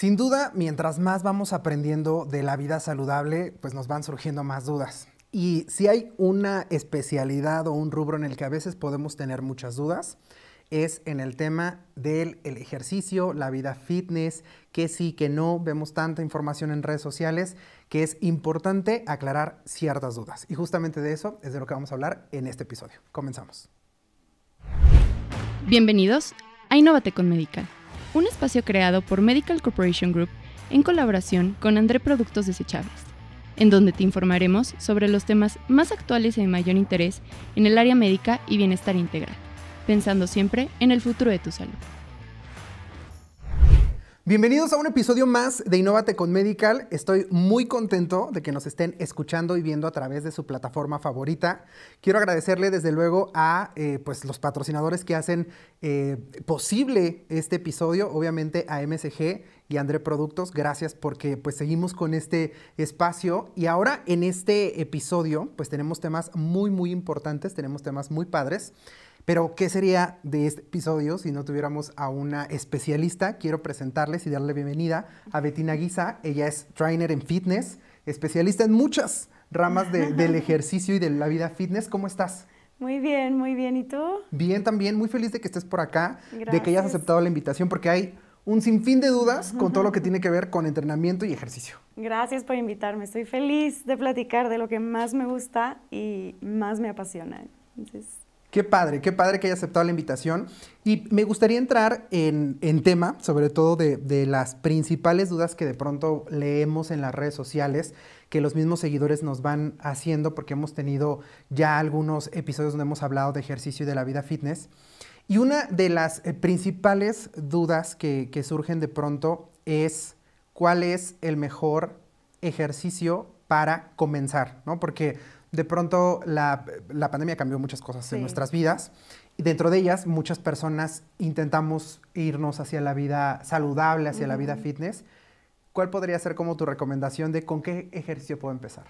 Sin duda, mientras más vamos aprendiendo de la vida saludable, pues nos van surgiendo más dudas. Y si hay una especialidad o un rubro en el que a veces podemos tener muchas dudas, es en el tema del ejercicio, la vida fitness, que sí, que no. Vemos tanta información en redes sociales que es importante aclarar ciertas dudas. Y justamente de eso es de lo que vamos a hablar en este episodio. Comenzamos. Bienvenidos a Innovate con Medical un espacio creado por Medical Corporation Group en colaboración con André Productos Desechables, en donde te informaremos sobre los temas más actuales y de mayor interés en el área médica y bienestar integral, pensando siempre en el futuro de tu salud. Bienvenidos a un episodio más de Innovate con Medical. Estoy muy contento de que nos estén escuchando y viendo a través de su plataforma favorita. Quiero agradecerle desde luego a eh, pues, los patrocinadores que hacen eh, posible este episodio, obviamente a MSG y André Productos. Gracias porque pues seguimos con este espacio y ahora en este episodio pues tenemos temas muy muy importantes, tenemos temas muy padres. Pero, ¿qué sería de este episodio si no tuviéramos a una especialista? Quiero presentarles y darle bienvenida a Betina Guisa. Ella es trainer en fitness, especialista en muchas ramas del ejercicio y de la vida fitness. ¿Cómo estás? Muy bien, muy bien. ¿Y tú? Bien, también. Muy feliz de que estés por acá, de que hayas aceptado la invitación, porque hay un sinfín de dudas con todo lo que tiene que ver con entrenamiento y ejercicio. Gracias por invitarme. Estoy feliz de platicar de lo que más me gusta y más me apasiona. Entonces, Qué padre, qué padre que haya aceptado la invitación. Y me gustaría entrar en, tema, sobre todo de, las principales dudas que de pronto leemos en las redes sociales, que los mismos seguidores nos van haciendo, porque hemos tenido ya algunos episodios donde hemos hablado de ejercicio y de la vida fitness. Y una de las eh, principales dudas que, surgen de pronto es cuál es el mejor ejercicio para comenzar, ¿no? Porque de pronto la, la pandemia cambió muchas cosas en nuestras vidas y dentro de ellas muchas personas intentamos irnos hacia la vida saludable, hacia la vida fitness. ¿Cuál podría ser como tu recomendación de con qué ejercicio puedo empezar?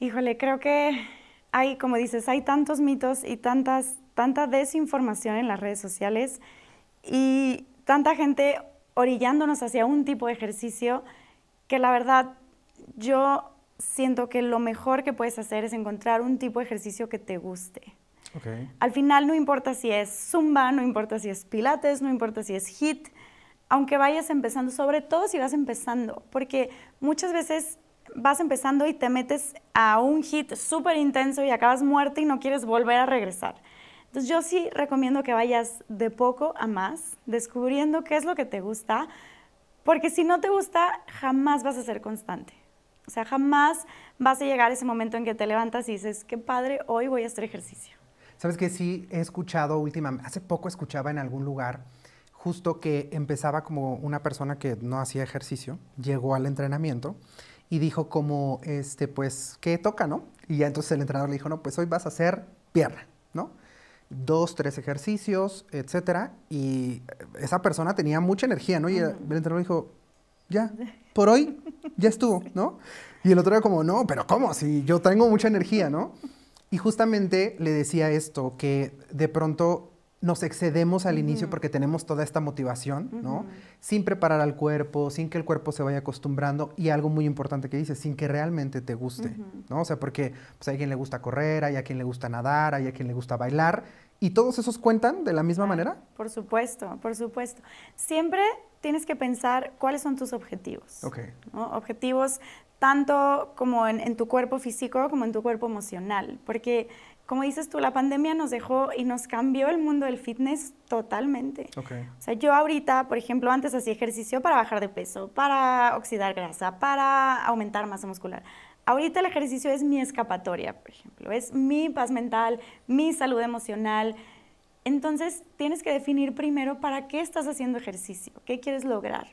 Híjole, creo que hay, como dices, hay tantos mitos y tantas, tanta desinformación en las redes sociales y tanta gente orillándonos hacia un tipo de ejercicio que la verdad yo siento que lo mejor que puedes hacer es encontrar un tipo de ejercicio que te guste. Al final no importa si es zumba, no importa si es pilates, no importa si es hit, aunque vayas empezando, sobre todo si vas empezando, porque muchas veces vas empezando y te metes a un hit súper intenso y acabas muerta y no quieres volver a regresar. Entonces yo sí recomiendo que vayas de poco a más, descubriendo qué es lo que te gusta, porque si no te gusta, jamás vas a ser constante. O sea, jamás vas a llegar a ese momento en que te levantas y dices, qué padre, hoy voy a hacer ejercicio. Sabes que sí he escuchado últimamente, hace poco escuchaba en algún lugar justo que empezaba como una persona que no hacía ejercicio, llegó al entrenamiento y dijo como, este, pues, ¿qué toca, no? Y ya entonces el entrenador le dijo, no, pues hoy vas a hacer pierna, ¿no? Dos, tres ejercicios, etcétera. Y esa persona tenía mucha energía, ¿no? Y el entrenador dijo, ya, por hoy ya estuvo, ¿no? Y el otro era como, no, pero ¿cómo? Si yo tengo mucha energía, ¿no? Y justamente le decía esto, que de pronto nos excedemos al inicio porque tenemos toda esta motivación, ¿no? Sin preparar al cuerpo, sin que el cuerpo se vaya acostumbrando y algo muy importante que dice, sin que realmente te guste, ¿no? O sea, porque pues, a le gusta correr, hay a quien le gusta nadar, hay a quien le gusta bailar y todos esos cuentan de la misma manera. Por supuesto, por supuesto. Siempre tienes que pensar cuáles son tus objetivos. Objetivos tanto como en, tu cuerpo físico como en tu cuerpo emocional, porque como dices tú, la pandemia nos dejó y nos cambió el mundo del fitness totalmente. O sea, yo ahorita, por ejemplo, antes hacía ejercicio para bajar de peso, para oxidar grasa, para aumentar masa muscular. Ahorita el ejercicio es mi escapatoria, por ejemplo, es mi paz mental, mi salud emocional, entonces, tienes que definir primero para qué estás haciendo ejercicio, qué quieres lograr.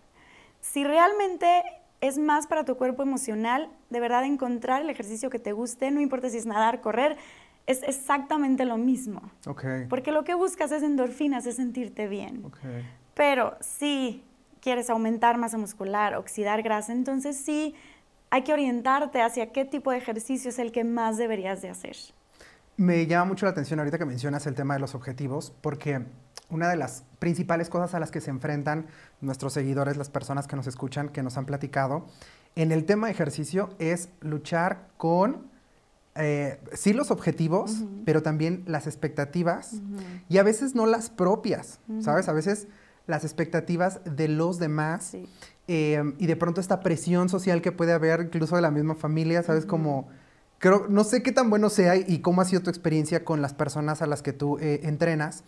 Si realmente es más para tu cuerpo emocional, de verdad encontrar el ejercicio que te guste, no importa si es nadar, correr, es exactamente lo mismo. Porque lo que buscas es endorfinas, es sentirte bien. Pero si quieres aumentar masa muscular, oxidar grasa, entonces sí hay que orientarte hacia qué tipo de ejercicio es el que más deberías de hacer. Me llama mucho la atención ahorita que mencionas el tema de los objetivos, porque una de las principales cosas a las que se enfrentan nuestros seguidores, las personas que nos escuchan, que nos han platicado, en el tema de ejercicio es luchar con eh, sí los objetivos, pero también las expectativas y a veces no las propias, ¿sabes? A veces las expectativas de los demás eh, y de pronto esta presión social que puede haber incluso de la misma familia, ¿sabes? Como creo, no sé qué tan bueno sea y cómo ha sido tu experiencia con las personas a las que tú eh, entrenas,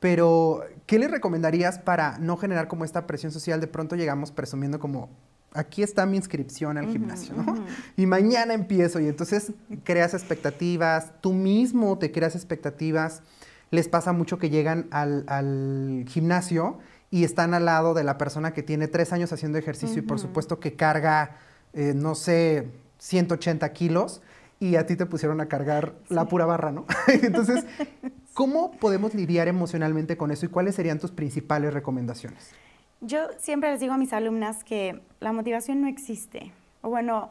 pero ¿qué le recomendarías para no generar como esta presión social? De pronto llegamos presumiendo como, aquí está mi inscripción al gimnasio, ¿no? Y mañana empiezo y entonces creas expectativas, tú mismo te creas expectativas, les pasa mucho que llegan al, gimnasio y están al lado de la persona que tiene tres años haciendo ejercicio y por supuesto que carga, eh, no sé, 180 kilos y a ti te pusieron a cargar la pura barra, ¿no? Entonces, ¿cómo podemos lidiar emocionalmente con eso y cuáles serían tus principales recomendaciones? Yo siempre les digo a mis alumnas que la motivación no existe. O bueno,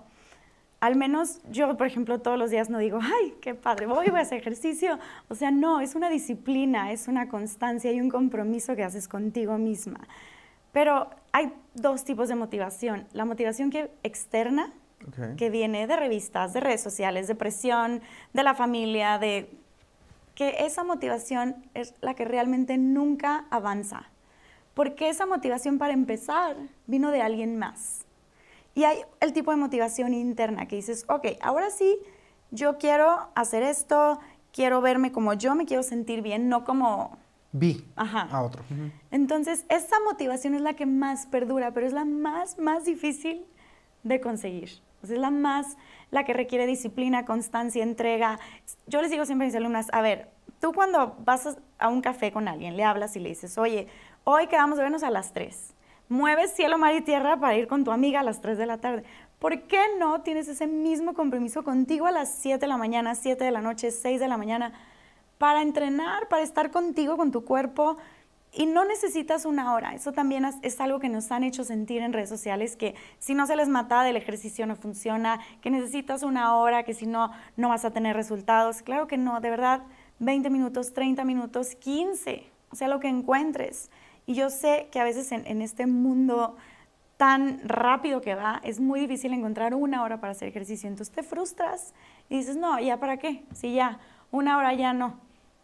al menos yo, por ejemplo, todos los días no digo, ay, qué padre, voy, voy a hacer ejercicio. O sea, no, es una disciplina, es una constancia y un compromiso que haces contigo misma. Pero hay dos tipos de motivación. La motivación que externa, que viene de revistas, de redes sociales, de presión, de la familia, de que esa motivación es la que realmente nunca avanza. Porque esa motivación para empezar vino de alguien más. Y hay el tipo de motivación interna que dices, ok, ahora sí, yo quiero hacer esto, quiero verme como yo, me quiero sentir bien, no como... Vi a otro. Entonces, esa motivación es la que más perdura, pero es la más, más difícil de conseguir. Pues, es la más, la que requiere disciplina, constancia, entrega. Yo les digo siempre a mis alumnas, a ver, tú cuando vas a un café con alguien, le hablas y le dices, oye, hoy quedamos de vernos a las 3. Mueves cielo, mar y tierra para ir con tu amiga a las 3 de la tarde. ¿Por qué no tienes ese mismo compromiso contigo a las 7 de la mañana, 7 de la noche, 6 de la mañana, para entrenar, para estar contigo, con tu cuerpo? Y no necesitas una hora. Eso también es algo que nos han hecho sentir en redes sociales, que si no se les mata del ejercicio no funciona, que necesitas una hora, que si no, no vas a tener resultados. Claro que no, de verdad, 20 minutos, 30 minutos, 15, o sea, lo que encuentres. Y yo sé que a veces en, en este mundo tan rápido que va, es muy difícil encontrar una hora para hacer ejercicio. Entonces te frustras y dices, no, ¿ya para qué? Si ya, una hora ya no.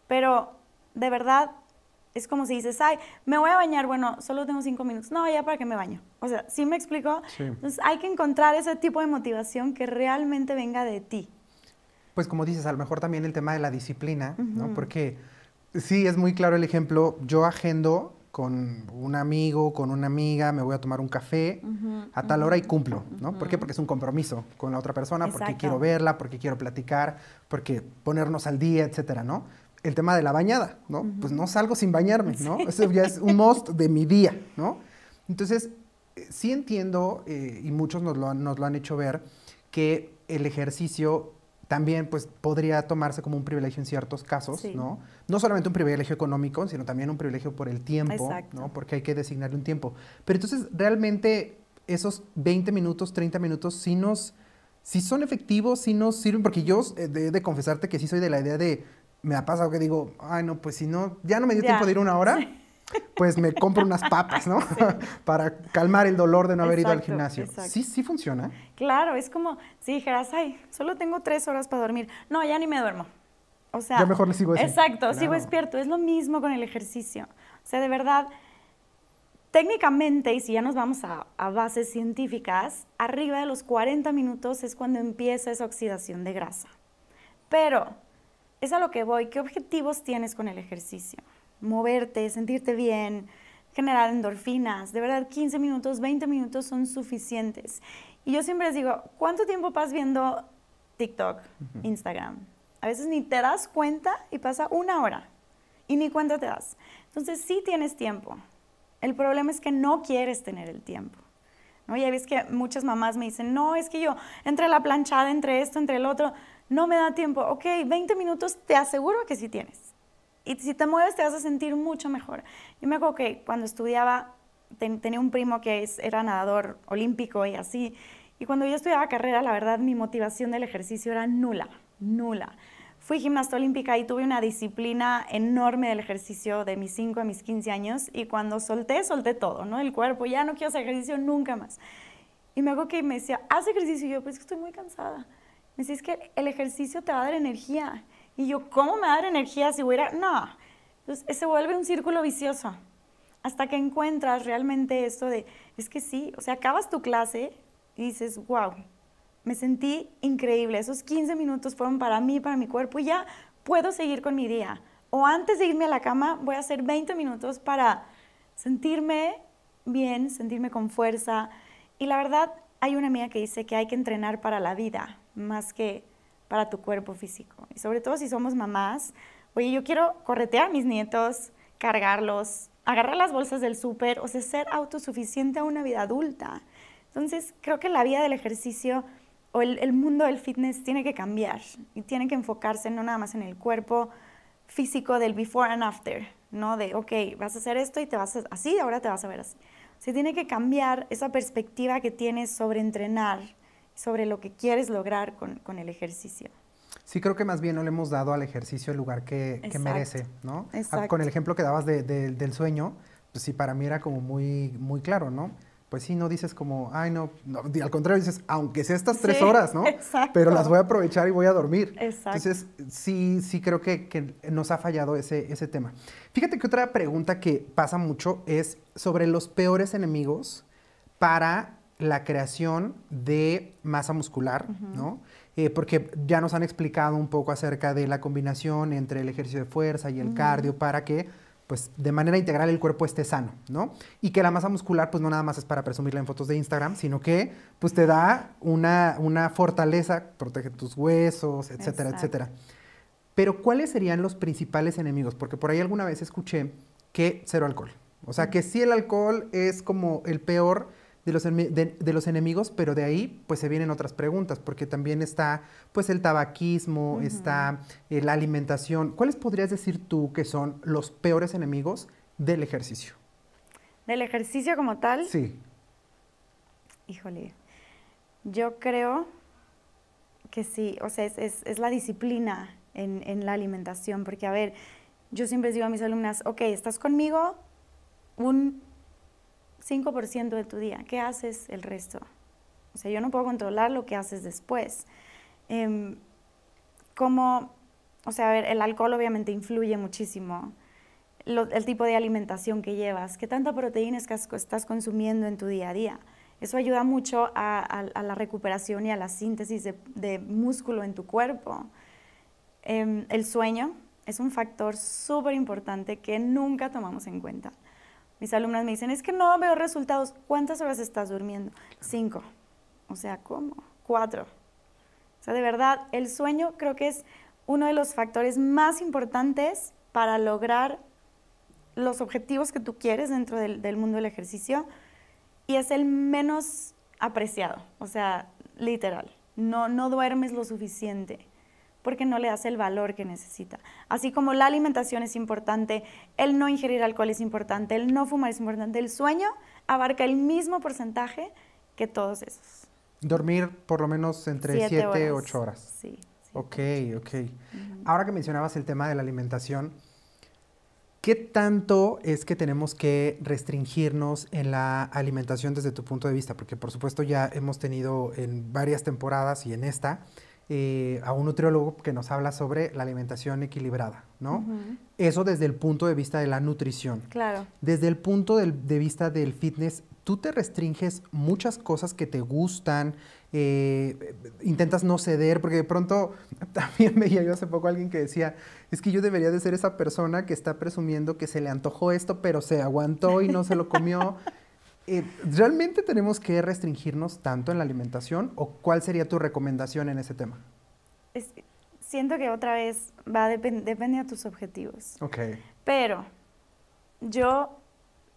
Pero de verdad, es como si dices, ay, me voy a bañar, bueno, solo tengo cinco minutos. No, ya para que me baño. O sea, ¿sí me explico? Entonces hay que encontrar ese tipo de motivación que realmente venga de ti. Pues como dices, a lo mejor también el tema de la disciplina, ¿no? Porque sí, es muy claro el ejemplo, yo agendo con un amigo, con una amiga, me voy a tomar un café a tal hora y cumplo, ¿no? ¿Por qué? Porque es un compromiso con la otra persona, porque quiero verla, porque quiero platicar, porque ponernos al día, etcétera, ¿no? el tema de la bañada, ¿no? Pues no salgo sin bañarme, ¿no? Eso ya es un must de mi día, ¿no? Entonces, eh, sí entiendo, eh, y muchos nos lo, han, nos lo han hecho ver, que el ejercicio también pues podría tomarse como un privilegio en ciertos casos, ¿no? No solamente un privilegio económico, sino también un privilegio por el tiempo, ¿no? Porque hay que designarle un tiempo. Pero entonces, realmente esos 20 minutos, 30 minutos, sí nos si son efectivos, si nos sirven, porque yo eh, he de confesarte que sí soy de la idea de me ha pasado que digo, ay, no, pues si no, ya no me dio tiempo de ir una hora, pues me compro unas papas, ¿no? Para calmar el dolor de no haber ido al gimnasio. Sí, sí funciona. Claro, es como si dijeras, ay, solo tengo tres horas para dormir. No, ya ni me duermo. O sea. Ya mejor le sigo así. Exacto, sigo despierto. Es lo mismo con el ejercicio. O sea, de verdad. Técnicamente, y si ya nos vamos a, a bases científicas, arriba de los 40 minutos es cuando empieza esa oxidación de grasa. Pero es a lo que voy. ¿Qué objetivos tienes con el ejercicio? Moverte, sentirte bien, generar endorfinas. De verdad, 15 minutos, 20 minutos son suficientes. Y yo siempre les digo, ¿cuánto tiempo pasas viendo TikTok, Instagram? A veces ni te das cuenta y pasa una hora y ni cuenta te das. Entonces sí tienes tiempo. El problema es que no quieres tener el tiempo. ¿no? Ya ves que muchas mamás me dicen, no, es que yo entre la planchada, entre esto, entre el otro no me da tiempo. Ok, 20 minutos te aseguro que sí tienes. Y si te mueves te vas a sentir mucho mejor. Y me acuerdo que cuando estudiaba, tenía un primo que era nadador olímpico y así. Y cuando yo estudiaba carrera, la verdad, mi motivación del ejercicio era nula, nula. Fui gimnasta olímpica y tuve una disciplina enorme del ejercicio de mis 5 a mis 15 años. Y cuando solté, solté todo, ¿no? El cuerpo, ya no quiero hacer ejercicio nunca más. Y me hago que me decía, haz ejercicio. Y yo, pues estoy muy cansada. Me decís que el ejercicio te va a dar energía. Y yo, ¿cómo me va a dar energía si voy a No. Entonces se vuelve un círculo vicioso. Hasta que encuentras realmente esto de, es que sí, o sea, acabas tu clase y dices, wow, me sentí increíble. Esos 15 minutos fueron para mí, para mi cuerpo y ya puedo seguir con mi día. O antes de irme a la cama, voy a hacer 20 minutos para sentirme bien, sentirme con fuerza. Y la verdad, hay una amiga que dice que hay que entrenar para la vida, más que para tu cuerpo físico. Y sobre todo si somos mamás, oye, yo quiero corretear a mis nietos, cargarlos, agarrar las bolsas del súper, o sea, ser autosuficiente a una vida adulta. Entonces, creo que la vida del ejercicio o el, mundo del fitness tiene que cambiar y tiene que enfocarse no nada más en el cuerpo físico del before and after, ¿no? De, ok, vas a hacer esto y te vas a, así, ahora te vas a ver así. Se tiene que cambiar esa perspectiva que tienes sobre entrenar, sobre lo que quieres lograr con, con, el ejercicio. Sí, creo que más bien no le hemos dado al ejercicio el lugar que, merece, ¿no? Ah, exacto. Con el ejemplo que dabas del sueño, pues sí, para mí era como muy, muy claro, ¿no? Pues sí, no dices como, ay, no, al contrario, dices, aunque sea estas tres horas, ¿no? Exacto. Pero las voy a aprovechar y voy a dormir. Exacto. Entonces, sí, sí creo que, que nos ha fallado ese, ese tema. Fíjate que otra pregunta que pasa mucho es sobre los peores enemigos para la creación de masa muscular, ¿no? Eh, porque ya nos han explicado un poco acerca de la combinación entre el ejercicio de fuerza y el cardio para que pues de manera integral el cuerpo esté sano, ¿no? Y que la masa muscular pues no nada más es para presumirla en fotos de Instagram, sino que pues te da una, una fortaleza, protege tus huesos, etcétera, etcétera. Pero ¿cuáles serían los principales enemigos? Porque por ahí alguna vez escuché que cero alcohol. O sea, que si el alcohol es como el peor de los, enemigos, pero de ahí pues se vienen otras preguntas, porque también está pues el tabaquismo, está eh, la alimentación. ¿Cuáles podrías decir tú que son los peores enemigos del ejercicio? ¿Del ejercicio como tal? Sí. Híjole, yo creo que sí, o sea, es, la disciplina en, en la alimentación, porque a ver, yo siempre digo a mis alumnas, ok, estás conmigo un 5% de tu día, ¿qué haces el resto? O sea, yo no puedo controlar lo que haces después. Eh, o sea, el alcohol obviamente influye muchísimo. el tipo de alimentación que llevas, qué tanta proteína estás consumiendo en tu día a día. Eso ayuda mucho a, la recuperación y a la síntesis de, músculo en tu cuerpo. Em, el sueño es un factor súper importante que nunca tomamos en cuenta. Mis alumnas me dicen, es que no veo resultados. ¿Cuántas horas estás durmiendo? Cinco. O sea, ¿cómo? Cuatro. O sea, de verdad, el sueño creo que es uno de los factores más importantes para lograr los objetivos que tú quieres dentro del, mundo del ejercicio y es el menos apreciado, o sea, literal. No, no duermes lo suficiente porque no le das el valor que necesita. Así como la alimentación es importante, el no ingerir alcohol es importante, el no fumar es importante, el sueño abarca el mismo porcentaje que todos esos. Dormir por lo menos entre 7 y 8 horas. Sí. Ok, ok. Ahora que mencionabas el tema de la alimentación, ¿qué tanto es que tenemos que restringirnos en la alimentación desde tu punto de vista? Porque por supuesto ya hemos tenido en varias temporadas y en esta eh, a un nutriólogo que nos habla sobre la alimentación equilibrada, ¿no? Eso desde el punto de vista de la nutrición. Claro. Desde el punto de vista del fitness, tú te restringes muchas cosas que te gustan, eh, intentas no ceder, porque de pronto también veía yo hace poco a alguien que decía, es que yo debería de ser esa persona que está presumiendo que se le antojó esto, pero se aguantó y no se lo comió. Eh, ¿realmente tenemos que restringirnos tanto en la alimentación o cuál sería tu recomendación en ese tema? siento que otra vez va depende de tus objetivos. Ok. Pero yo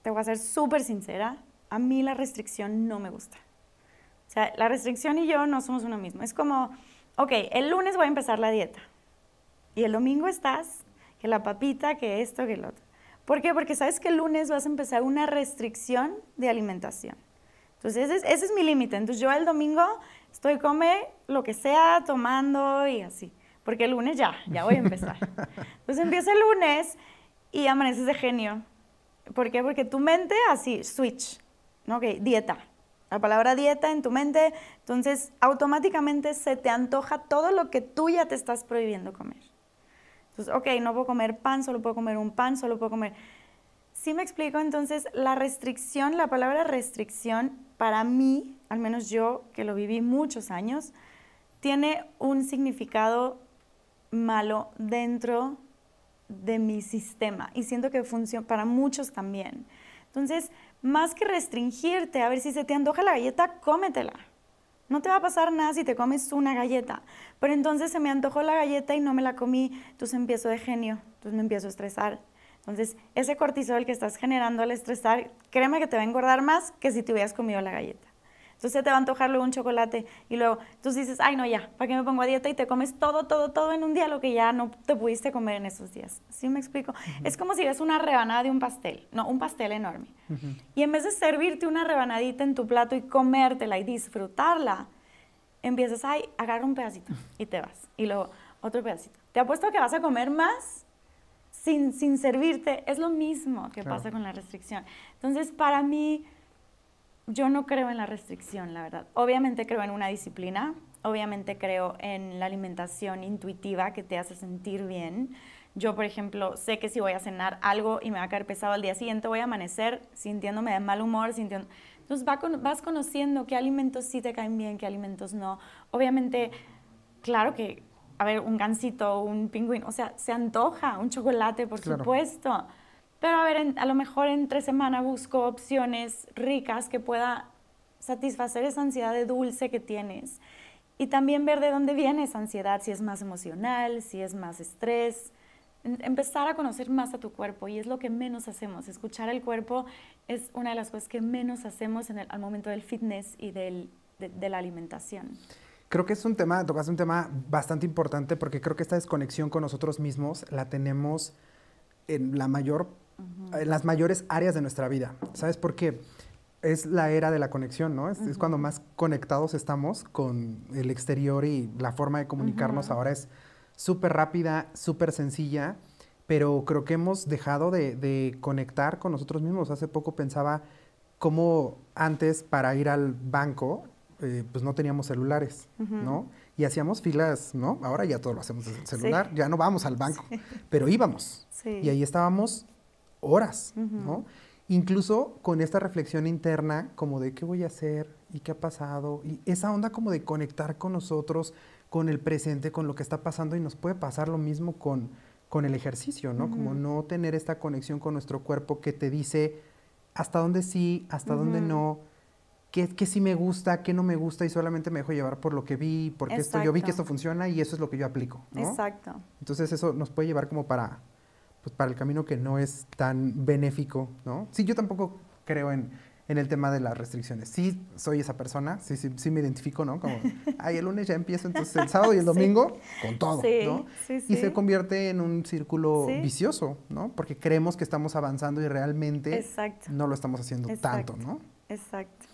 te voy a ser súper sincera, a mí la restricción no me gusta. O sea, la restricción y yo no somos uno mismo. Es como, ok, el lunes voy a empezar la dieta y el domingo estás que la papita, que esto, que lo otro. ¿Por qué? Porque sabes que el lunes vas a empezar una restricción de alimentación. Entonces, ese es, mi límite. Entonces, yo el domingo estoy come lo que sea, tomando y así. Porque el lunes ya, ya voy a empezar. Entonces, empieza el lunes y amaneces de genio. ¿Por qué? Porque tu mente así, switch, ¿no? dieta. La palabra dieta en tu mente, entonces automáticamente se te antoja todo lo que tú ya te estás prohibiendo comer. Entonces, ok, no puedo comer pan, solo puedo comer un pan, solo puedo comer... Sí me explico, entonces la restricción, la palabra restricción, para mí, al menos yo que lo viví muchos años, tiene un significado malo dentro de mi sistema y siento que funciona para muchos también. Entonces, más que restringirte, a ver si se te antoja la galleta, cómetela. No te va a pasar nada si te comes una galleta. Pero entonces se me antojó la galleta y no me la comí. Entonces empiezo de genio. Entonces me empiezo a estresar. Entonces, ese cortisol que estás generando al estresar, créeme que te va a engordar más que si te hubieras comido la galleta. Entonces te va a antojar luego un chocolate y luego, tú dices, ay no, ya, ¿para qué me pongo a dieta? Y te comes todo, todo, todo en un día lo que ya no te pudiste comer en esos días. ¿Sí me explico? Es como si ves una rebanada de un pastel, no, un pastel enorme. Y en vez de servirte una rebanadita en tu plato y comértela y disfrutarla, empiezas, ay, agarra un pedacito y te vas. Y luego otro pedacito. Te apuesto que vas a comer más sin, sin servirte. Es lo mismo que pasa con la restricción. Entonces, para mí yo no creo en la restricción, la verdad. Obviamente creo en una disciplina, obviamente creo en la alimentación intuitiva que te hace sentir bien. Yo, por ejemplo, sé que si voy a cenar algo y me va a caer pesado al día siguiente, voy a amanecer sintiéndome de mal humor, sintiendo... Entonces pues vas conociendo qué alimentos sí te caen bien, qué alimentos no. Obviamente, claro que, a ver, un gansito, un pingüino, o sea, se antoja, un chocolate, por supuesto pero a ver, a lo mejor en tres semanas busco opciones ricas que pueda satisfacer esa ansiedad de dulce que tienes. Y también ver de dónde viene esa ansiedad, si es más emocional, si es más estrés. Empezar a conocer más a tu cuerpo y es lo que menos hacemos. Escuchar al cuerpo es una de las cosas que menos hacemos en el, al momento del fitness y del, de, la alimentación creo que es un tema, tocas un tema bastante importante porque creo que esta desconexión con nosotros mismos la tenemos en la mayor en las mayores áreas de nuestra vida. ¿Sabes por qué? Es la era de la conexión, ¿no? Es, cuando más conectados estamos con el exterior y la forma de comunicarnos ahora es súper rápida, súper sencilla, pero creo que hemos dejado de, conectar con nosotros mismos. Hace poco pensaba cómo antes para ir al banco eh, pues no teníamos celulares, ¿no? Y hacíamos filas, ¿no? Ahora ya todo lo hacemos desde el celular, ya no vamos al banco, pero íbamos. Sí. Y ahí estábamos horas, ¿no? Incluso con esta reflexión interna como de qué voy a hacer y qué ha pasado, y esa onda como de conectar con nosotros, con el presente, con lo que está pasando y nos puede pasar lo mismo con, con el ejercicio, ¿no? Como no tener esta conexión con nuestro cuerpo que te dice hasta dónde sí, hasta dónde no, qué, sí me gusta, qué no me gusta y solamente me dejo llevar por lo que vi, porque yo vi que esto funciona y eso es lo que yo aplico, Exacto. Entonces eso nos puede llevar como para pues, para el camino que no es tan benéfico, ¿no? Sí, yo tampoco creo en, el tema de las restricciones. Sí, soy esa persona, sí, sí, me identifico, ¿no? Como, ay, el lunes ya empiezo, entonces el sábado y el domingo con todo, sí, ¿no? y se convierte en un círculo vicioso, ¿no? Porque creemos que estamos avanzando y realmente no lo estamos haciendo tanto, ¿no? Exacto.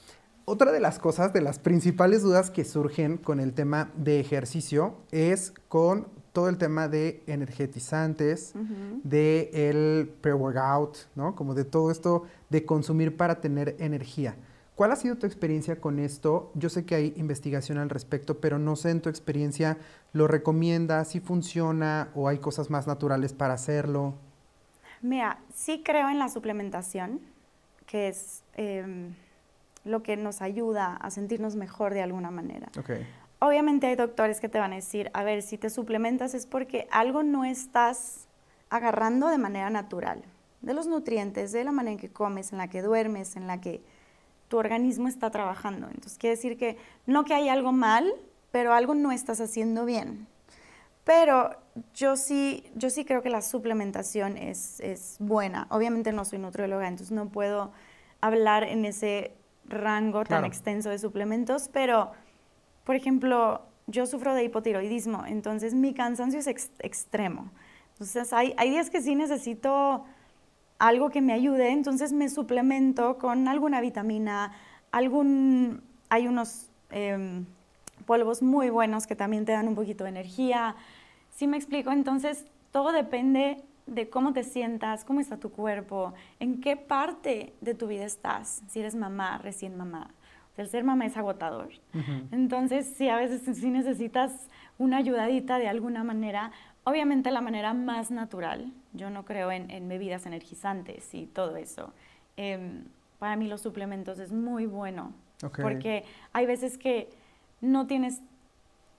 Otra de las cosas, de las principales dudas que surgen con el tema de ejercicio es con todo el tema de energetizantes, de el pre-workout, ¿no? Como de todo esto de consumir para tener energía. ¿Cuál ha sido tu experiencia con esto? Yo sé que hay investigación al respecto, pero no sé en tu experiencia, ¿lo recomiendas? ¿Si funciona o hay cosas más naturales para hacerlo? Mira, sí creo en la suplementación, que es em, lo que nos ayuda a sentirnos mejor de alguna manera. Okay obviamente hay doctores que te van a decir, a ver, si te suplementas es porque algo no estás agarrando de manera natural, de los nutrientes, de la manera en que comes, en la que duermes, en la que tu organismo está trabajando. Entonces quiere decir que no que hay algo mal, pero algo no estás haciendo bien. Pero yo sí, yo sí creo que la suplementación es, es buena. Obviamente no soy nutrióloga, entonces no puedo hablar en ese rango tan extenso de suplementos, pero por ejemplo, yo sufro de hipotiroidismo, entonces mi cansancio es extremo. Entonces hay, días que sí necesito algo que me ayude, entonces me suplemento con alguna vitamina, algún, hay unos em, polvos muy buenos que también te dan un poquito de energía. ¿Sí me explico? Entonces todo depende de cómo te sientas, cómo está tu cuerpo, en qué parte de tu vida estás, si eres mamá, recién mamá, el ser mamá es agotador. Entonces, sí, a veces sí necesitas una ayudadita de alguna manera, obviamente la manera más natural. Yo no creo en, bebidas energizantes y todo eso. Em, para mí los suplementos es muy bueno, porque hay veces que no tienes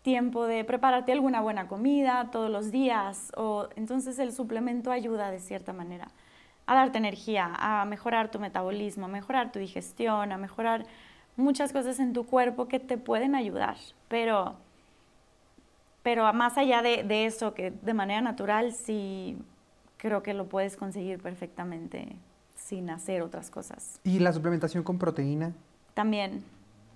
tiempo de prepararte alguna buena comida todos los días, o entonces el suplemento ayuda de cierta manera a darte energía, a mejorar tu metabolismo, a mejorar tu digestión, a mejorar muchas cosas en tu cuerpo que te pueden ayudar, pero, pero más allá de, eso, que de manera natural sí creo que lo puedes conseguir perfectamente sin hacer otras cosas. ¿Y la suplementación con proteína? También.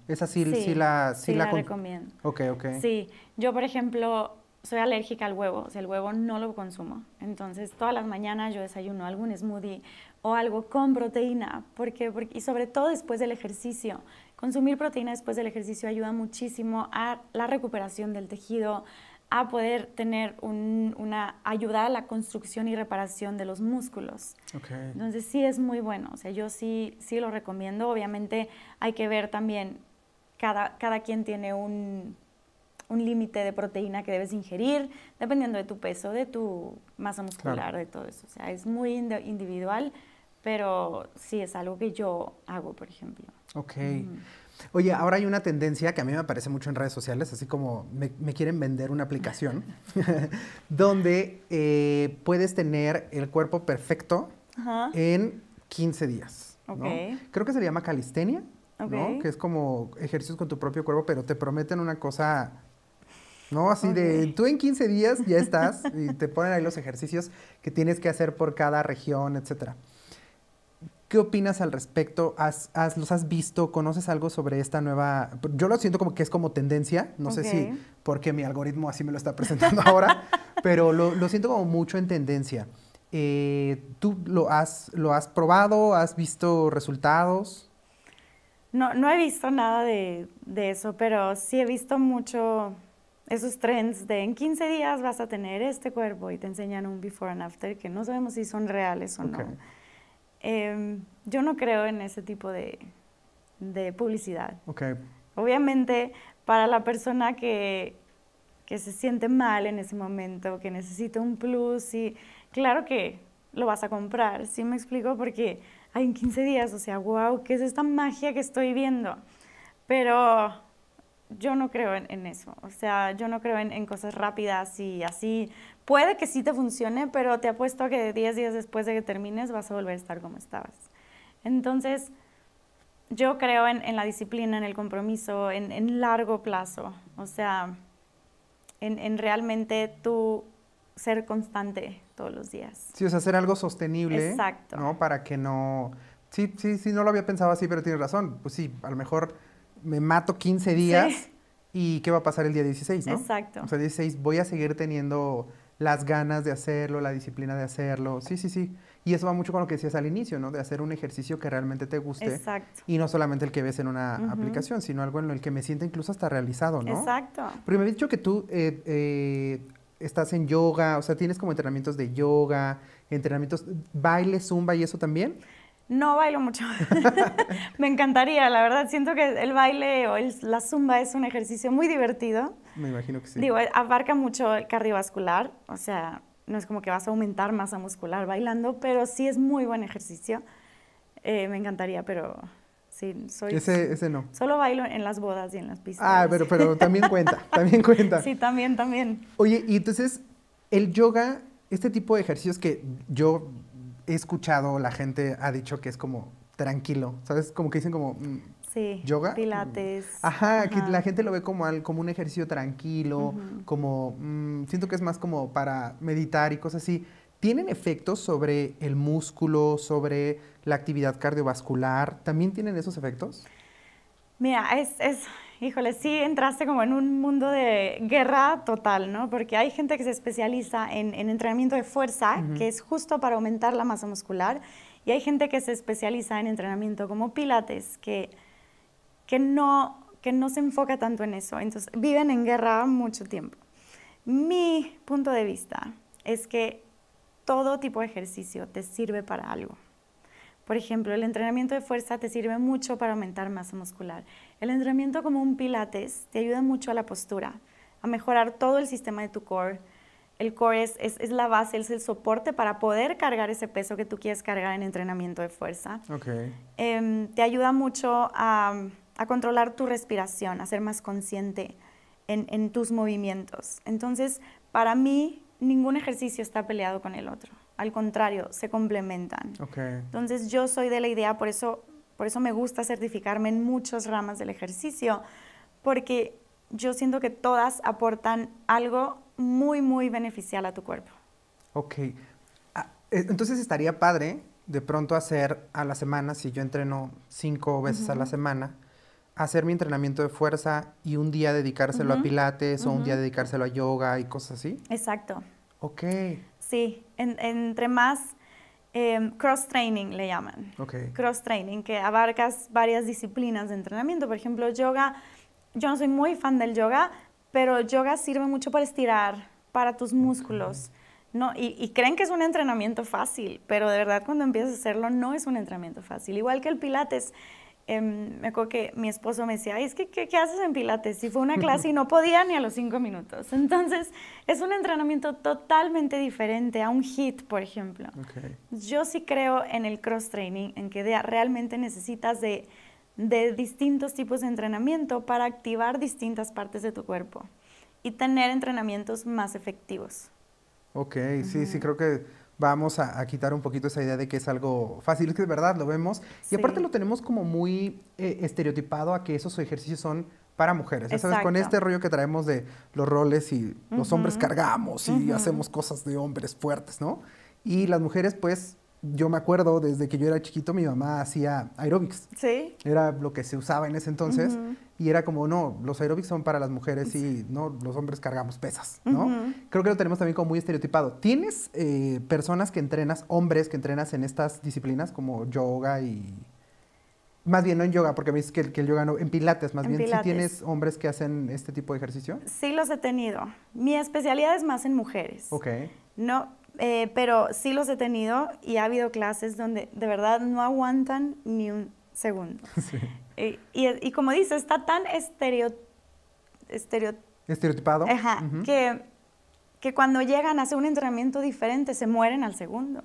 Esa sí, sí, la... Sí, recomiendo. Ok, ok. Sí, yo por ejemplo soy alérgica al huevo, o el huevo no lo consumo. Entonces, todas las mañanas yo desayuno algún smoothie o algo con proteína, porque, y sobre todo después del ejercicio, Consumir proteína después del ejercicio ayuda muchísimo a la recuperación del tejido, a poder tener una ayuda a la construcción y reparación de los músculos. Entonces sí es muy bueno, o sea, yo sí, sí lo recomiendo. Obviamente hay que ver también, cada, quien tiene un, límite de proteína que debes ingerir, dependiendo de tu peso, de tu masa muscular, de todo eso. O sea, es muy individual pero sí es algo que yo hago, por ejemplo. Ok. Oye, ahora hay una tendencia que a mí me aparece mucho en redes sociales, así como me, quieren vender una aplicación, donde eh, puedes tener el cuerpo perfecto en 15 días. Creo que se llama calistenia, que es como ejercicios con tu propio cuerpo, pero te prometen una cosa, ¿no? Así de, tú en 15 días ya estás y te ponen ahí los ejercicios que tienes que hacer por cada región, etcétera. ¿Qué opinas al respecto? los has visto? ¿Conoces algo sobre esta nueva? Yo lo siento como que es como tendencia, no sé si porque mi algoritmo así me lo está presentando ahora, pero lo, siento como mucho en tendencia. Eh, ¿Tú lo has, lo has probado? ¿Has visto resultados? No, no he visto nada de, eso, pero sí he visto mucho esos trends de en 15 días vas a tener este cuerpo y te enseñan un before and after que no sabemos si son reales o no Em, yo no creo en ese tipo de, de publicidad. Obviamente, para la persona que, que, se siente mal en ese momento, que necesita un plus, y claro que lo vas a comprar, ¿sí me explico? Porque hay en 15 días, o sea, wow, ¿qué es esta magia que estoy viendo? Pero yo no creo en, eso. O sea, yo no creo en, en, cosas rápidas y así. Puede que sí te funcione, pero te apuesto a que 10 días después de que termines vas a volver a estar como estabas. Entonces, yo creo en, en la disciplina, en el compromiso, en, largo plazo. O sea, en, realmente tú ser constante todos los días. Sí, o sea, hacer algo sostenible. Exacto. ¿no? Para que no... Sí, sí, sí, no lo había pensado así, pero tienes razón. Pues sí, a lo mejor me mato 15 días y qué va a pasar el día 16, ¿no? Exacto. O sea, 16 voy a seguir teniendo las ganas de hacerlo, la disciplina de hacerlo. Sí, sí, sí. Y eso va mucho con lo que decías al inicio, ¿no? De hacer un ejercicio que realmente te guste. Exacto. Y no solamente el que ves en una aplicación, sino algo en el que me sienta incluso hasta realizado, ¿no? Exacto. Pero me habías dicho que tú eh, eh, estás en yoga, o sea, tienes como entrenamientos de yoga, entrenamientos, baile, zumba y eso también. No bailo mucho. me encantaría, la verdad. Siento que el baile o la zumba es un ejercicio muy divertido. Me imagino que sí. Digo, abarca mucho el cardiovascular, o sea, no es como que vas a aumentar masa muscular bailando, pero sí es muy buen ejercicio. Eh, me encantaría, pero sí, soy... Ese, no. Solo bailo en las bodas y en las piscinas. Ah, pero, pero también cuenta, también cuenta. Sí, también, también. Oye, y entonces, el yoga, este tipo de ejercicios que yo he escuchado, la gente ha dicho que es como tranquilo, ¿sabes? Como que dicen como... Mm, sí, yoga. Pilates. Ajá, que la gente lo ve como, como un ejercicio tranquilo, como... Mm, siento que es más como para meditar y cosas así. ¿Tienen efectos sobre el músculo, sobre la actividad cardiovascular? ¿También tienen esos efectos? Mira, es, híjole, sí entraste como en un mundo de guerra total, ¿no? Porque hay gente que se especializa en, entrenamiento de fuerza, que es justo para aumentar la masa muscular, y hay gente que se especializa en entrenamiento como pilates, que, no, que no se enfoca tanto en eso. Entonces, viven en guerra mucho tiempo. Mi punto de vista es que todo tipo de ejercicio te sirve para algo. Por ejemplo, el entrenamiento de fuerza te sirve mucho para aumentar masa muscular. El entrenamiento como un pilates te ayuda mucho a la postura, a mejorar todo el sistema de tu core. El core es, la base, es el soporte para poder cargar ese peso que tú quieres cargar en entrenamiento de fuerza. Okay. Em, te ayuda mucho a, controlar tu respiración, a ser más consciente en, tus movimientos. Entonces, para mí, ningún ejercicio está peleado con el otro. Al contrario, se complementan. Okay. Entonces yo soy de la idea, por eso por eso me gusta certificarme en muchas ramas del ejercicio, porque yo siento que todas aportan algo muy, muy beneficial a tu cuerpo. Ok. Ah, eh, entonces estaría padre de pronto hacer a la semana, si yo entreno cinco veces a la semana, hacer mi entrenamiento de fuerza y un día dedicárselo a pilates o un día dedicárselo a yoga y cosas así. Exacto. Ok. Sí, entre más Em, cross-training le llaman. Cross-training, que abarca varias disciplinas de entrenamiento. Por ejemplo, yoga, yo no soy muy fan del yoga, pero yoga sirve mucho para estirar, para tus músculos. No, y, y, creen que es un entrenamiento fácil, pero de verdad cuando empiezas a hacerlo no es un entrenamiento fácil. Igual que el pilates, Em, me acuerdo que mi esposo me decía, es que, ¿qué, haces en Pilates? Si fue una clase y no podía ni a los cinco minutos. Entonces, es un entrenamiento totalmente diferente a un HIT, por ejemplo. Yo sí creo en el cross-training, en que realmente necesitas de, de distintos tipos de entrenamiento para activar distintas partes de tu cuerpo y tener entrenamientos más efectivos. Ok, sí, sí, creo que vamos a, quitar un poquito esa idea de que es algo fácil, es que es verdad, lo vemos. Y aparte lo tenemos como muy eh, estereotipado a que esos ejercicios son para mujeres. con este rollo que traemos de los roles y los hombres cargamos y hacemos cosas de hombres fuertes, ¿no? Y las mujeres, pues, yo me acuerdo, desde que yo era chiquito, mi mamá hacía aeróbics. Sí. Era lo que se usaba en ese entonces y era como, no, los aerobics son para las mujeres y no, los hombres cargamos pesas, ¿no? Creo que lo tenemos también como muy estereotipado. ¿Tienes eh, personas que entrenas, hombres que entrenas en estas disciplinas como yoga y... Más bien no en yoga, porque me mí que, que el yoga no, en pilates más bien. tienes hombres que hacen este tipo de ejercicio? Sí, los he tenido. Mi especialidad es más en mujeres. Ok. No, eh, pero sí los he tenido y ha habido clases donde de verdad no aguantan ni un segundo. Sí. Eh, y, como dice, está tan estereotipado que, que cuando llegan a hacer un entrenamiento diferente se mueren al segundo.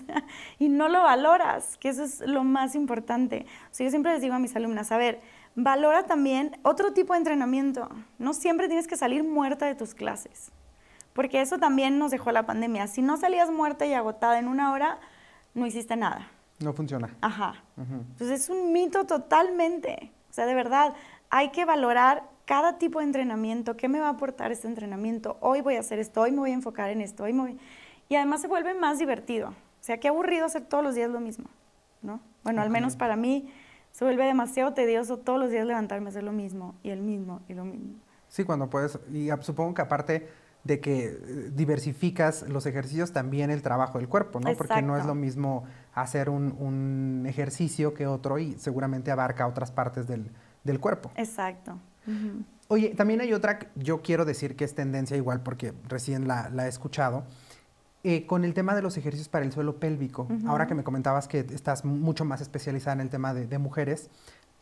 y no lo valoras, que eso es lo más importante. yo siempre les digo a mis alumnas, a ver, valora también otro tipo de entrenamiento. No siempre tienes que salir muerta de tus clases, porque eso también nos dejó la pandemia. Si no salías muerta y agotada en una hora, no hiciste nada. No funciona. Ajá. Entonces, pues es un mito totalmente. O sea, de verdad, hay que valorar cada tipo de entrenamiento, qué me va a aportar este entrenamiento, hoy voy a hacer esto, hoy me voy a enfocar en esto, hoy Y además se vuelve más divertido. O sea, qué aburrido hacer todos los días lo mismo, ¿no? Bueno, al menos para mí se vuelve demasiado tedioso todos los días levantarme a hacer lo mismo y el mismo y lo mismo. Sí, cuando puedes, y supongo que aparte de que eh, diversificas los ejercicios, también el trabajo del cuerpo, ¿no? Porque no es lo mismo hacer un, ejercicio que otro y seguramente abarca otras partes del, cuerpo. Exacto. Oye, también hay otra, yo quiero decir que es tendencia igual porque recién la, he escuchado, eh, con el tema de los ejercicios para el suelo pélvico. Ahora que me comentabas que estás mucho más especializada en el tema de mujeres,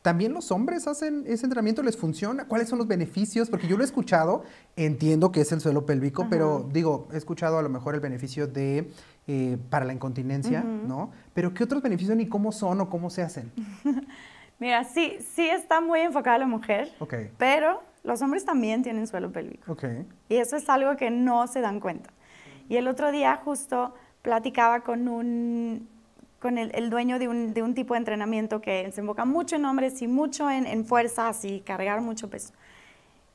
¿También los hombres hacen ese entrenamiento? ¿Les funciona? ¿Cuáles son los beneficios? Porque yo lo he escuchado, entiendo que es el suelo pélvico, pero digo, he escuchado a lo mejor el beneficio de eh, para la incontinencia, ¿no? Pero ¿qué otros beneficios ni cómo son o cómo se hacen? Mira, sí, sí está muy enfocada la mujer, pero los hombres también tienen suelo pélvico. Okay. Y eso es algo que no se dan cuenta. Y el otro día justo platicaba con un con el, dueño de un, tipo de entrenamiento que se enfoca mucho en hombres y mucho en, fuerzas y cargar mucho peso.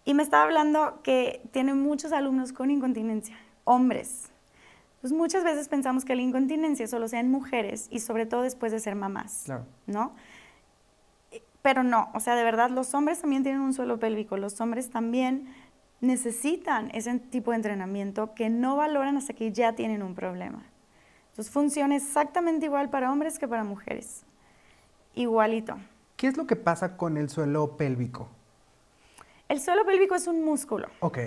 Y me estaba hablando que tiene muchos alumnos con incontinencia, hombres. Pues muchas veces pensamos que la incontinencia solo sea en mujeres y sobre todo después de ser mamás, ¿no? Pero no, o sea, de verdad, los hombres también tienen un suelo pélvico, los hombres también necesitan ese tipo de entrenamiento que no valoran hasta que ya tienen un problema. Entonces funciona exactamente igual para hombres que para mujeres. Igualito. ¿Qué es lo que pasa con el suelo pélvico? El suelo pélvico es un músculo. Ok.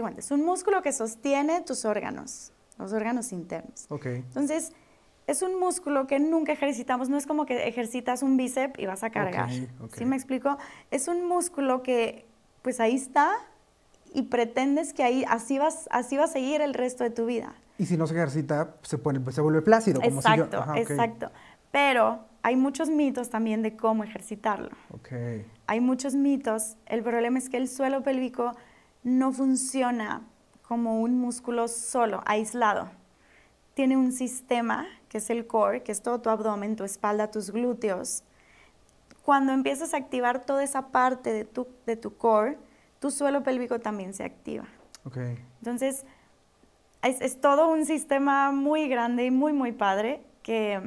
cuenta, es un músculo que sostiene tus órganos, los órganos internos. Ok. Entonces, es un músculo que nunca ejercitamos, no es como que ejercitas un bíceps y vas a cargar. ¿Sí me explico? Es un músculo que pues ahí está y pretendes que ahí así vas así va a seguir el resto de tu vida. Y si no se ejercita, se, pone, se vuelve plácido. Como exacto, exacto. Pero hay muchos mitos también de cómo ejercitarlo. Okay. Hay muchos mitos. El problema es que el suelo pélvico no funciona como un músculo solo, aislado. Tiene un sistema que es el core, que es todo tu abdomen, tu espalda, tus glúteos. Cuando empiezas a activar toda esa parte de tu, de tu core, tu suelo pélvico también se activa. Okay. Entonces, es, todo un sistema muy grande y muy, muy padre que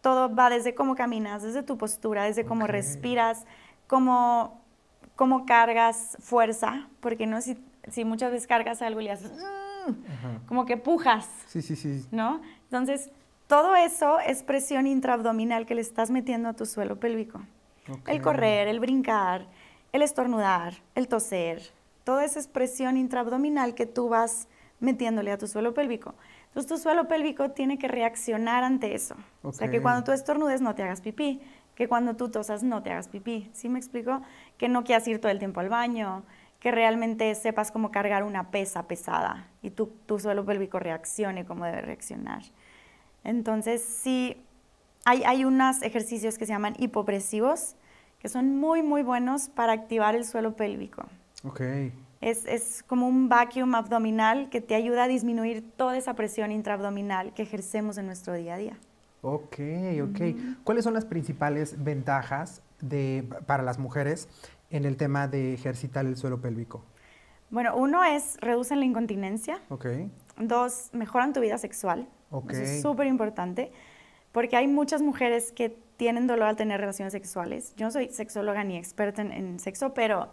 todo va desde cómo caminas, desde tu postura, desde cómo respiras, cómo, cargas fuerza, porque no si, muchas veces cargas algo y haces mm", como que pujas. Sí, sí, sí. ¿No? Entonces, todo eso es presión intraabdominal que le estás metiendo a tu suelo pélvico. El correr, el brincar, el estornudar, el toser, toda esa es presión intraabdominal que tú vas metiéndole a tu suelo pélvico. Entonces tu suelo pélvico tiene que reaccionar ante eso. O sea, que cuando tú estornudes no te hagas pipí, que cuando tú tosas no te hagas pipí. ¿Sí me explico? Que no quieras ir todo el tiempo al baño, que realmente sepas cómo cargar una pesa pesada y tu, tu suelo pélvico reaccione como debe reaccionar. Entonces, sí, hay, hay unos ejercicios que se llaman hipopresivos, que son muy, muy buenos para activar el suelo pélvico. Ok. Es, como un vacuum abdominal que te ayuda a disminuir toda esa presión intraabdominal que ejercemos en nuestro día a día. Ok, ok. ¿Cuáles son las principales ventajas de, para las mujeres en el tema de ejercitar el suelo pélvico? Bueno, uno es reducen la incontinencia. Ok. Dos, mejoran tu vida sexual. Ok. Eso es súper importante porque hay muchas mujeres que tienen dolor al tener relaciones sexuales. Yo no soy sexóloga ni experta en sexo, pero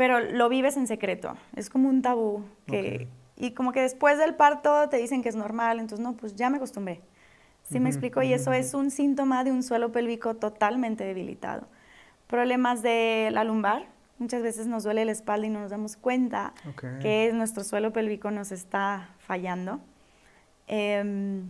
pero lo vives en secreto, es como un tabú Y como que después del parto te dicen que es normal, entonces no, pues ya me acostumbré. ¿Sí me explico? Y eso es un síntoma de un suelo pélvico totalmente debilitado. Problemas de la lumbar, muchas veces nos duele la espalda y no nos damos cuenta que que nuestro suelo pélvico nos está fallando. Em,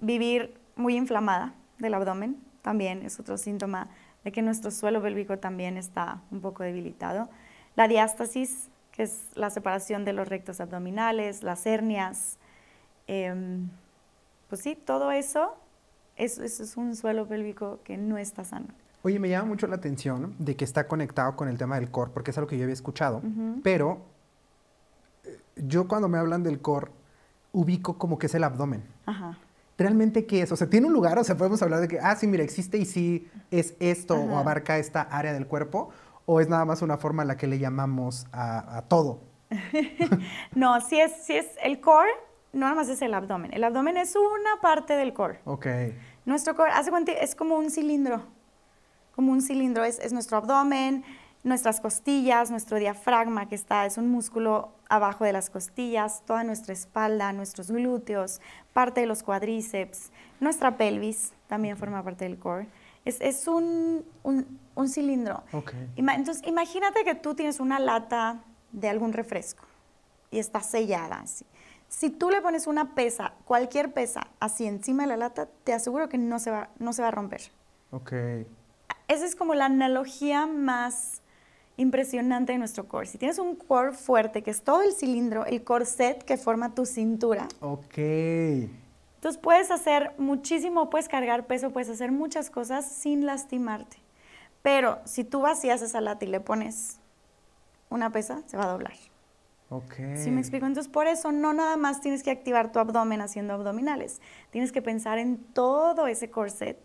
vivir muy inflamada del abdomen también es otro síntoma de que nuestro suelo pélvico también está un poco debilitado. La diástasis, que es la separación de los rectos abdominales, las hernias. Em, pues sí, todo eso, eso, es un suelo pélvico que no está sano. Oye, me llama mucho la atención de que está conectado con el tema del core, porque es algo que yo había escuchado, pero eh, yo cuando me hablan del core, ubico como que es el abdomen. ¿Realmente qué es? O sea, ¿tiene un lugar? O sea, podemos hablar de que, ah, sí, mira, existe y sí es esto o abarca esta área del cuerpo o es nada más una forma en la que le llamamos a, todo? no, si es, el core, no nada más es el abdomen. El abdomen es una parte del core. Ok. Nuestro core, hace es como un cilindro. Como un cilindro, es, nuestro abdomen, nuestras costillas, nuestro diafragma que está, es un músculo abajo de las costillas, toda nuestra espalda, nuestros glúteos, parte de los cuadríceps, nuestra pelvis también forma parte del core. Es, un, cilindro. entonces, imagínate que tú tienes una lata de algún refresco y está sellada así. Si tú le pones una pesa, cualquier pesa, así encima de la lata, te aseguro que no se va, no se va a romper. Ok. Esa es como la analogía más impresionante de nuestro core. Si tienes un core fuerte, que es todo el cilindro, el corset que forma tu cintura. Ok entonces puedes hacer muchísimo, puedes cargar peso, puedes hacer muchas cosas sin lastimarte. Pero si tú vacías esa lata y le pones una pesa, se va a doblar. Ok. ¿Sí me explico? Entonces por eso no nada más tienes que activar tu abdomen haciendo abdominales. Tienes que pensar en todo ese corset.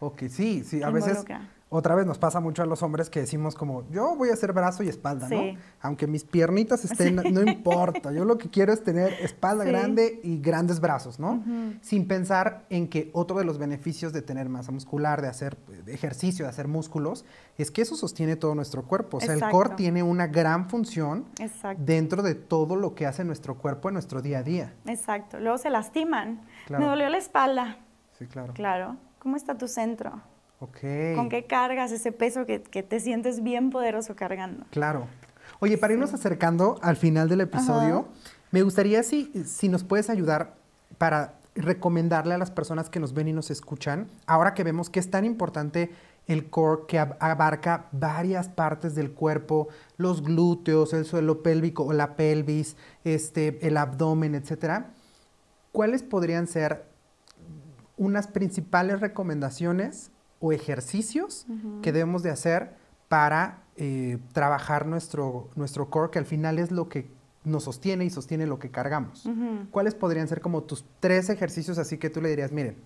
Ok, sí, sí, a veces otra vez nos pasa mucho a los hombres que decimos como, yo voy a hacer brazo y espalda, ¿no? Aunque mis piernitas estén, no importa, yo lo que quiero es tener espalda grande y grandes brazos, ¿no? Sin pensar en que otro de los beneficios de tener masa muscular, de hacer ejercicio, de hacer músculos, es que eso sostiene todo nuestro cuerpo. O sea, el core tiene una gran función dentro de todo lo que hace nuestro cuerpo en nuestro día a día. Exacto, luego se lastiman. Me dolió la espalda. Sí, claro. Claro. ¿Cómo está tu centro? ¿Con qué cargas ese peso que, te sientes bien poderoso cargando? Claro. Oye, para irnos acercando al final del episodio, me gustaría si, nos puedes ayudar para recomendarle a las personas que nos ven y nos escuchan, ahora que vemos que es tan importante el core que abarca varias partes del cuerpo, los glúteos, el suelo pélvico o la pelvis, este, el abdomen, etc. ¿Cuáles podrían ser unas principales recomendaciones o ejercicios que debemos de hacer para eh, trabajar nuestro, nuestro core, que al final es lo que nos sostiene y sostiene lo que cargamos. ¿Cuáles podrían ser como tus tres ejercicios así que tú le dirías, miren,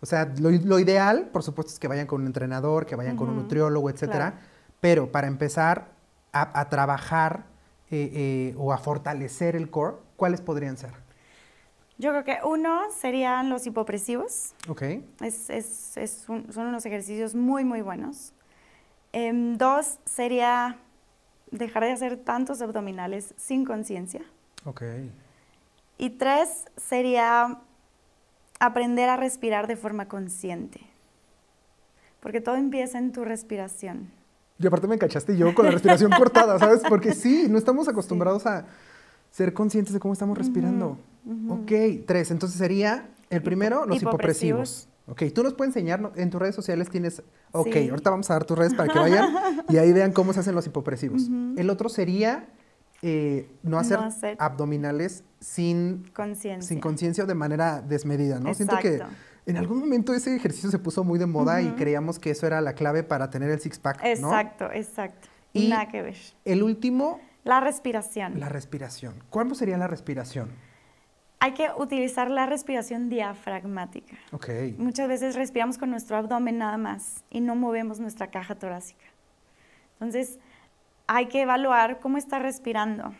o sea, lo, ideal, por supuesto, es que vayan con un entrenador, que vayan con un nutriólogo, etcétera, pero para empezar a, trabajar eh, eh, o a fortalecer el core, ¿cuáles podrían ser? Yo creo que uno serían los hipopresivos. Ok. son unos ejercicios muy, muy buenos. Em, dos sería dejar de hacer tantos abdominales sin conciencia. Ok. Y tres sería aprender a respirar de forma consciente. Porque todo empieza en tu respiración. Y aparte me cachaste yo con la respiración cortada, ¿sabes? Porque sí, no estamos acostumbrados a ser conscientes de cómo estamos respirando. Ok, tres. Entonces sería el primero, los hipopresivos. Ok, tú nos puedes enseñar en tus redes sociales tienes. Ok, ahorita vamos a dar tus redes para que vayan y ahí vean cómo se hacen los hipopresivos. El otro sería eh, no, hacer abdominales sin conciencia. Sin conciencia o de manera desmedida, ¿no? Siento que en algún momento ese ejercicio se puso muy de moda y creíamos que eso era la clave para tener el six pack. Exacto, ¿no? exacto. Y Nada que ver. El último. La respiración. La respiración. ¿Cuál sería la respiración? hay que utilizar la respiración diafragmática. Okay. Muchas veces respiramos con nuestro abdomen nada más y no movemos nuestra caja torácica. Entonces, hay que evaluar cómo está respirando.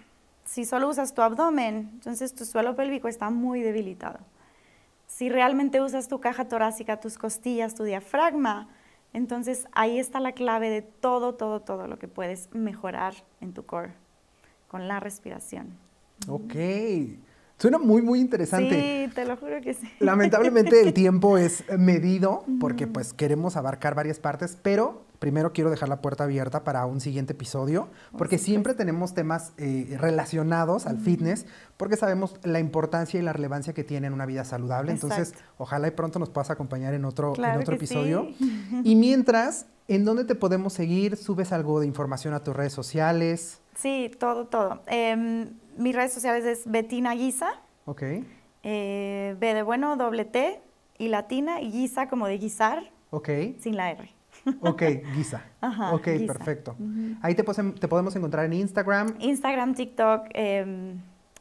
Si solo usas tu abdomen, entonces tu suelo pélvico está muy debilitado. Si realmente usas tu caja torácica, tus costillas, tu diafragma, entonces ahí está la clave de todo, todo, todo lo que puedes mejorar en tu core con la respiración. Ok. Suena muy, muy interesante. Sí, te lo juro que sí. Lamentablemente el tiempo es medido porque pues queremos abarcar varias partes, pero primero quiero dejar la puerta abierta para un siguiente episodio, porque siempre tenemos temas eh, relacionados al fitness, porque sabemos la importancia y la relevancia que tiene en una vida saludable. Entonces, ojalá y pronto nos puedas acompañar en otro, en otro episodio. Y mientras, ¿en dónde te podemos seguir? ¿Subes algo de información a tus redes sociales? Sí, todo, todo. Em, mis redes sociales es Betina Guisa. Ok. Eh, B de bueno, doble T y latina y guisa como de guisar. Ok. Sin la R. Ok, guisa. Ajá. Ok, perfecto. Ahí te, te, podemos encontrar en Instagram. Instagram, TikTok. Eh,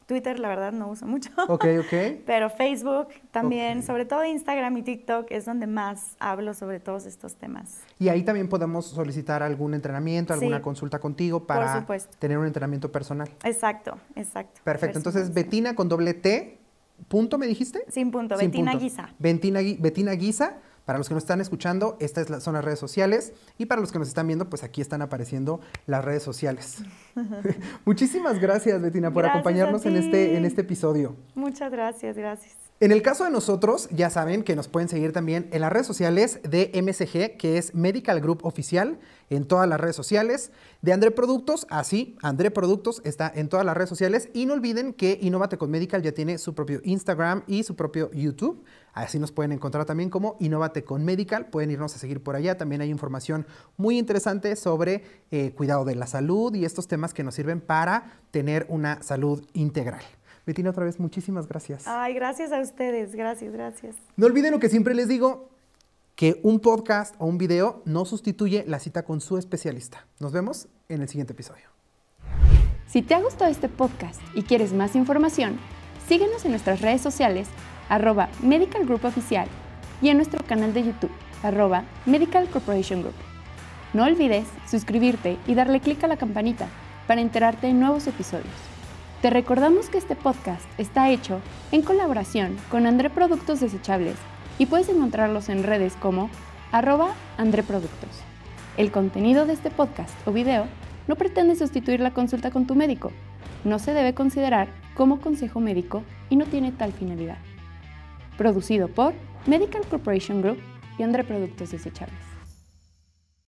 Twitter, la verdad, no uso mucho. Ok, ok. Pero Facebook también, sobre todo Instagram y TikTok es donde más hablo sobre todos estos temas. Y ahí también podemos solicitar algún entrenamiento, alguna consulta contigo para tener un entrenamiento personal. Exacto, exacto. Perfecto. Entonces, Betina con doble T. ¿Punto me dijiste? Sin punto, Betina Guisa. Betina Guisa para los que nos están escuchando, estas son las redes sociales y para los que nos están viendo, pues aquí están apareciendo las redes sociales. Muchísimas gracias, Betina, por acompañarnos en este, en este episodio. Muchas gracias, gracias. En el caso de nosotros, ya saben que nos pueden seguir también en las redes sociales de MSG, que es Medical Group Oficial, en todas las redes sociales. De André Productos, así, ah, André Productos está en todas las redes sociales. Y no olviden que Innovate con Medical ya tiene su propio Instagram y su propio YouTube. Así nos pueden encontrar también como Innovate con Medical. Pueden irnos a seguir por allá. También hay información muy interesante sobre eh, cuidado de la salud y estos temas que nos sirven para tener una salud integral. Betina, otra vez, muchísimas gracias. Ay, gracias a ustedes, gracias, gracias. No olviden lo que siempre les digo, que un podcast o un video no sustituye la cita con su especialista. Nos vemos en el siguiente episodio. Si te ha gustado este podcast y quieres más información, síguenos en nuestras redes sociales, arroba Medical Group Oficial y en nuestro canal de YouTube, arroba Medical Corporation Group. No olvides suscribirte y darle clic a la campanita para enterarte de nuevos episodios. Te recordamos que este podcast está hecho en colaboración con André Productos Desechables y puedes encontrarlos en redes como arroba André Productos. El contenido de este podcast o video no pretende sustituir la consulta con tu médico. No se debe considerar como consejo médico y no tiene tal finalidad. Producido por Medical Corporation Group y André Productos Desechables.